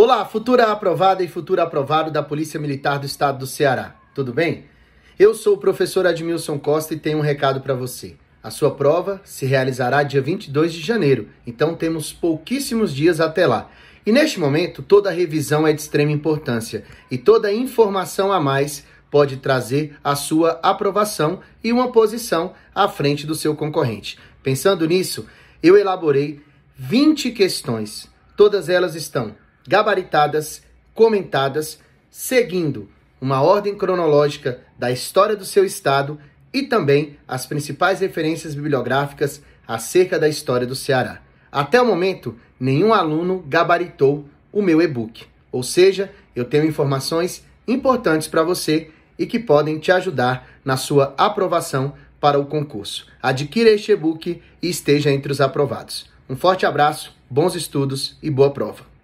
Olá, futura aprovada e futuro aprovado da Polícia Militar do Estado do Ceará. Tudo bem? Eu sou o professor Admilson Costa e tenho um recado para você. A sua prova se realizará dia 22 de janeiro, então temos pouquíssimos dias até lá. E neste momento, toda revisão é de extrema importância e toda informação a mais pode trazer a sua aprovação e uma posição à frente do seu concorrente. Pensando nisso, eu elaborei 20 questões. Todas elas estão gabaritadas, comentadas, seguindo uma ordem cronológica da história do seu estado e também as principais referências bibliográficas acerca da história do Ceará. Até o momento, nenhum aluno gabaritou o meu e-book, ou seja, eu tenho informações importantes para você e que podem te ajudar na sua aprovação para o concurso. Adquira este e-book e esteja entre os aprovados. Um forte abraço, bons estudos e boa prova!